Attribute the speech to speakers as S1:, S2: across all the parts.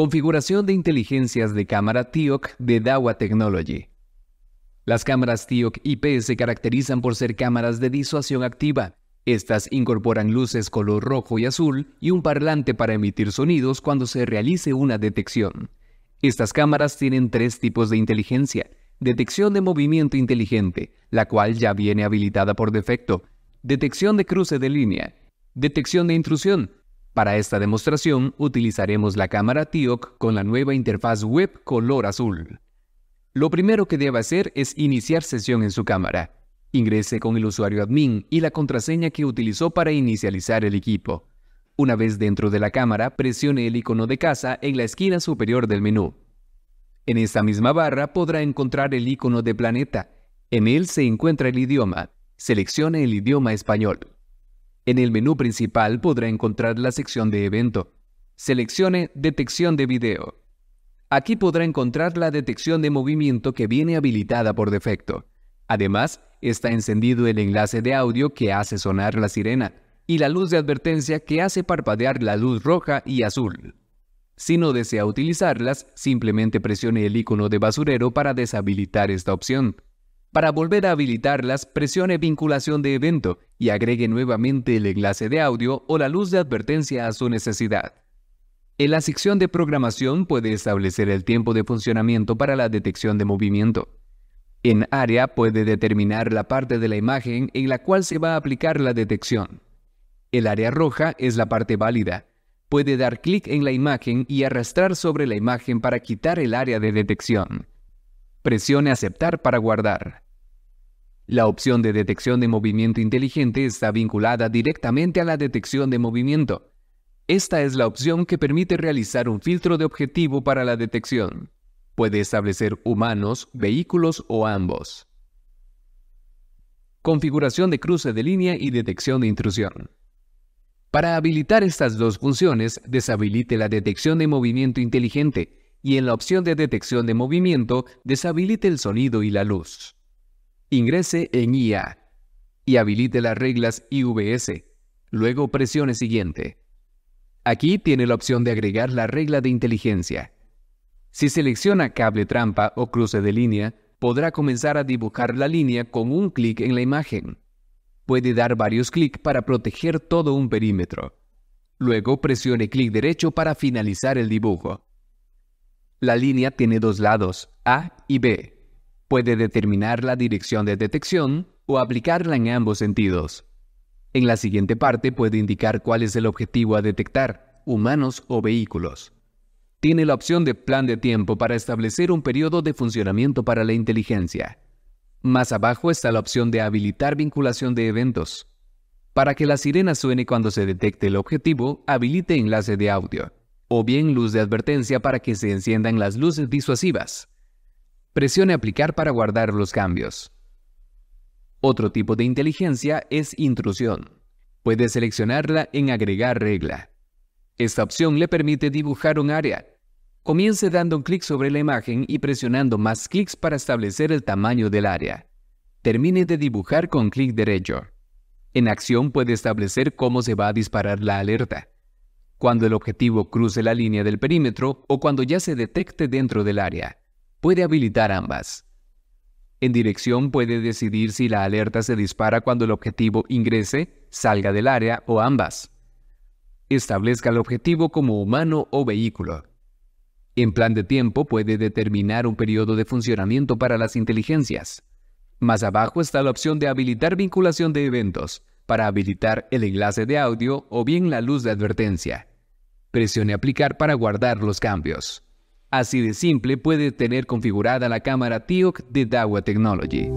S1: Configuración de inteligencias de cámara TIOC de Dawa Technology. Las cámaras TIOC IP se caracterizan por ser cámaras de disuasión activa. Estas incorporan luces color rojo y azul y un parlante para emitir sonidos cuando se realice una detección. Estas cámaras tienen tres tipos de inteligencia. Detección de movimiento inteligente, la cual ya viene habilitada por defecto. Detección de cruce de línea. Detección de intrusión, para esta demostración utilizaremos la cámara TIOC con la nueva interfaz web color azul. Lo primero que debe hacer es iniciar sesión en su cámara. Ingrese con el usuario admin y la contraseña que utilizó para inicializar el equipo. Una vez dentro de la cámara, presione el icono de casa en la esquina superior del menú. En esta misma barra podrá encontrar el icono de planeta. En él se encuentra el idioma. Seleccione el idioma español. En el menú principal podrá encontrar la sección de evento. Seleccione Detección de video. Aquí podrá encontrar la detección de movimiento que viene habilitada por defecto. Además, está encendido el enlace de audio que hace sonar la sirena y la luz de advertencia que hace parpadear la luz roja y azul. Si no desea utilizarlas, simplemente presione el icono de basurero para deshabilitar esta opción. Para volver a habilitarlas, presione Vinculación de evento y agregue nuevamente el enlace de audio o la luz de advertencia a su necesidad. En la sección de programación puede establecer el tiempo de funcionamiento para la detección de movimiento. En área puede determinar la parte de la imagen en la cual se va a aplicar la detección. El área roja es la parte válida. Puede dar clic en la imagen y arrastrar sobre la imagen para quitar el área de detección. Presione Aceptar para guardar. La opción de detección de movimiento inteligente está vinculada directamente a la detección de movimiento. Esta es la opción que permite realizar un filtro de objetivo para la detección. Puede establecer humanos, vehículos o ambos. Configuración de cruce de línea y detección de intrusión. Para habilitar estas dos funciones, deshabilite la detección de movimiento inteligente y en la opción de detección de movimiento deshabilite el sonido y la luz. Ingrese en IA y habilite las reglas IVS. Luego presione siguiente. Aquí tiene la opción de agregar la regla de inteligencia. Si selecciona cable trampa o cruce de línea, podrá comenzar a dibujar la línea con un clic en la imagen. Puede dar varios clics para proteger todo un perímetro. Luego presione clic derecho para finalizar el dibujo. La línea tiene dos lados, A y B. Puede determinar la dirección de detección o aplicarla en ambos sentidos. En la siguiente parte puede indicar cuál es el objetivo a detectar, humanos o vehículos. Tiene la opción de plan de tiempo para establecer un periodo de funcionamiento para la inteligencia. Más abajo está la opción de habilitar vinculación de eventos. Para que la sirena suene cuando se detecte el objetivo, habilite enlace de audio o bien luz de advertencia para que se enciendan las luces disuasivas. Presione aplicar para guardar los cambios. Otro tipo de inteligencia es intrusión. Puede seleccionarla en agregar regla. Esta opción le permite dibujar un área. Comience dando un clic sobre la imagen y presionando más clics para establecer el tamaño del área. Termine de dibujar con clic derecho. En acción puede establecer cómo se va a disparar la alerta cuando el objetivo cruce la línea del perímetro o cuando ya se detecte dentro del área. Puede habilitar ambas. En dirección puede decidir si la alerta se dispara cuando el objetivo ingrese, salga del área o ambas. Establezca el objetivo como humano o vehículo. En plan de tiempo puede determinar un periodo de funcionamiento para las inteligencias. Más abajo está la opción de habilitar vinculación de eventos, para habilitar el enlace de audio o bien la luz de advertencia. Presione aplicar para guardar los cambios. Así de simple puede tener configurada la cámara TIOC de Dawa Technology.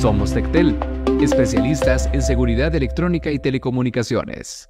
S1: Somos Tectel, especialistas en seguridad electrónica y telecomunicaciones.